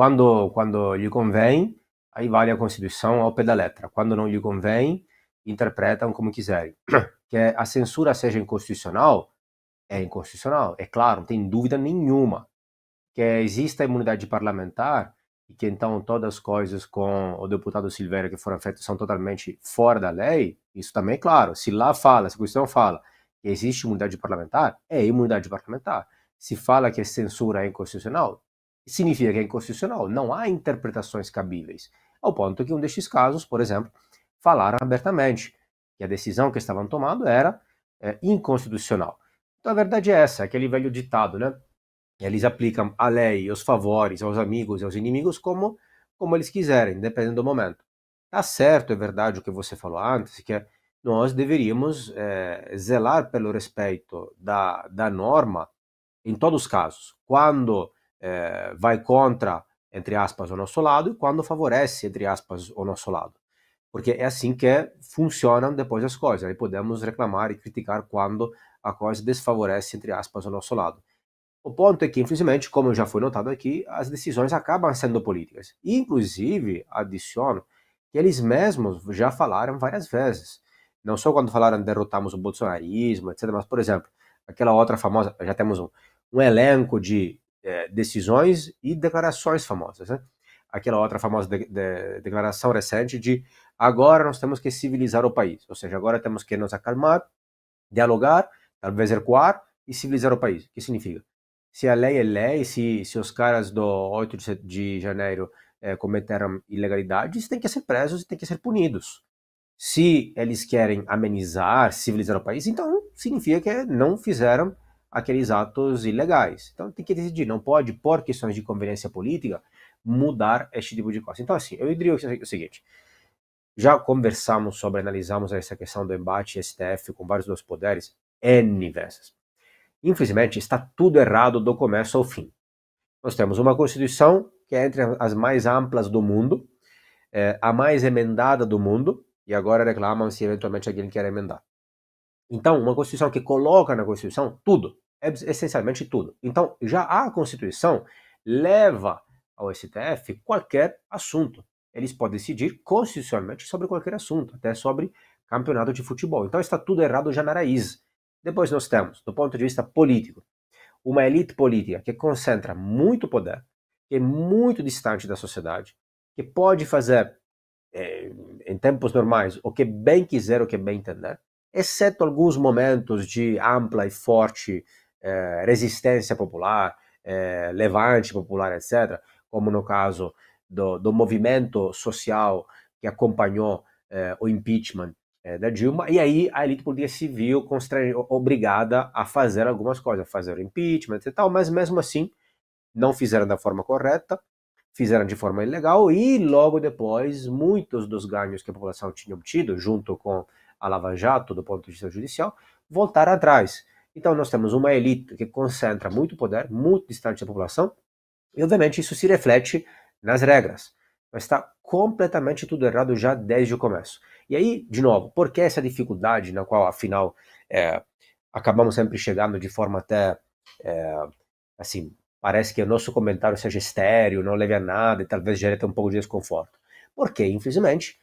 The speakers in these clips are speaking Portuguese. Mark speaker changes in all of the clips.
Speaker 1: quando, quando lhe convém, aí vale a Constituição ao pé da letra. Quando não lhe convém, interpretam como quiserem. Que é, a censura seja inconstitucional, é inconstitucional, é claro, não tem dúvida nenhuma. Que exista a imunidade parlamentar e que então todas as coisas com o deputado Silveira que foram feitas são totalmente fora da lei, isso também é claro. Se lá fala, se a Constituição fala que existe imunidade parlamentar, é imunidade parlamentar. Se fala que a censura é inconstitucional, significa que é inconstitucional. Não há interpretações cabíveis. Ao ponto que um destes casos, por exemplo, falaram abertamente que a decisão que estavam tomando era é, inconstitucional. Então a verdade é essa, é aquele velho ditado, né? Eles aplicam a lei, os favores aos amigos e aos inimigos como, como eles quiserem, dependendo do momento. Tá certo, é verdade o que você falou antes, que nós deveríamos é, zelar pelo respeito da, da norma em todos os casos. Quando é, vai contra, entre aspas, o nosso lado e quando favorece, entre aspas, o nosso lado. Porque é assim que funcionam depois as coisas. Aí podemos reclamar e criticar quando a coisa desfavorece, entre aspas, o nosso lado. O ponto é que, infelizmente, como já foi notado aqui, as decisões acabam sendo políticas. E, inclusive, adiciono que eles mesmos já falaram várias vezes. Não só quando falaram derrotamos o bolsonarismo, etc., mas, por exemplo, aquela outra famosa, já temos um, um elenco de é, decisões e declarações famosas. Né? Aquela outra famosa de, de, declaração recente de agora nós temos que civilizar o país, ou seja, agora temos que nos acalmar, dialogar, talvez recuar e civilizar o país. O que significa? Se a lei é lei, se, se os caras do 8 de janeiro é, cometeram ilegalidades, tem que ser presos e tem que ser punidos. Se eles querem amenizar, civilizar o país, então significa que não fizeram aqueles atos ilegais. Então tem que decidir, não pode, por questões de conveniência política, mudar este tipo de coisa. Então, assim, eu diria o seguinte: já conversamos sobre, analisamos essa questão do embate STF com vários dos poderes, N vezes. Infelizmente, está tudo errado do começo ao fim. Nós temos uma Constituição que é entre as mais amplas do mundo, é, a mais emendada do mundo, e agora reclamam se eventualmente alguém quer emendar. Então, uma Constituição que coloca na Constituição tudo, é essencialmente tudo. Então, já a Constituição leva ao STF qualquer assunto. Eles podem decidir constitucionalmente sobre qualquer assunto, até sobre campeonato de futebol. Então, está tudo errado já na raiz. Depois, nós temos, do ponto de vista político, uma elite política que concentra muito poder, que é muito distante da sociedade, que pode fazer, eh, em tempos normais, o que bem quiser, o que bem entender exceto alguns momentos de ampla e forte eh, resistência popular, eh, levante popular, etc., como no caso do, do movimento social que acompanhou eh, o impeachment eh, da Dilma, e aí a elite política se viu obrigada a fazer algumas coisas, fazer o impeachment e tal, mas mesmo assim não fizeram da forma correta, fizeram de forma ilegal, e logo depois muitos dos ganhos que a população tinha obtido, junto com a Lava Jato do ponto de vista judicial, voltar atrás. Então nós temos uma elite que concentra muito poder, muito distante da população, e obviamente isso se reflete nas regras. Mas está completamente tudo errado já desde o começo. E aí, de novo, por que essa dificuldade na qual, afinal, é, acabamos sempre chegando de forma até, é, assim, parece que o nosso comentário seja estéreo, não leve a nada e talvez gere até um pouco de desconforto? Porque, infelizmente,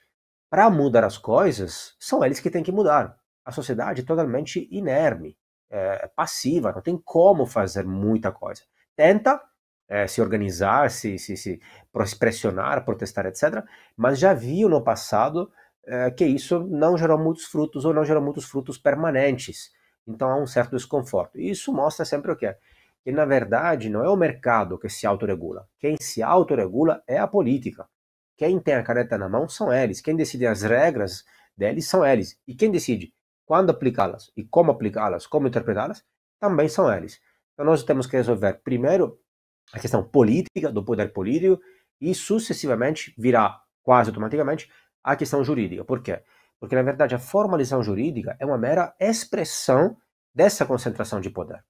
Speaker 1: para mudar as coisas, são eles que têm que mudar. A sociedade é totalmente inerme, é, é passiva, não tem como fazer muita coisa. Tenta é, se organizar, se, se, se, pressionar, protestar, etc. Mas já viu no passado é, que isso não gerou muitos frutos ou não gerou muitos frutos permanentes. Então há um certo desconforto. E isso mostra sempre o quê? Que na verdade não é o mercado que se autorregula. Quem se autorregula é a política. Quem tem a caneta na mão são eles. Quem decide as regras deles são eles. E quem decide quando aplicá-las e como aplicá-las, como interpretá-las, também são eles. Então nós temos que resolver primeiro a questão política, do poder político, e sucessivamente virá quase automaticamente a questão jurídica. Por quê? Porque na verdade a formalização jurídica é uma mera expressão dessa concentração de poder.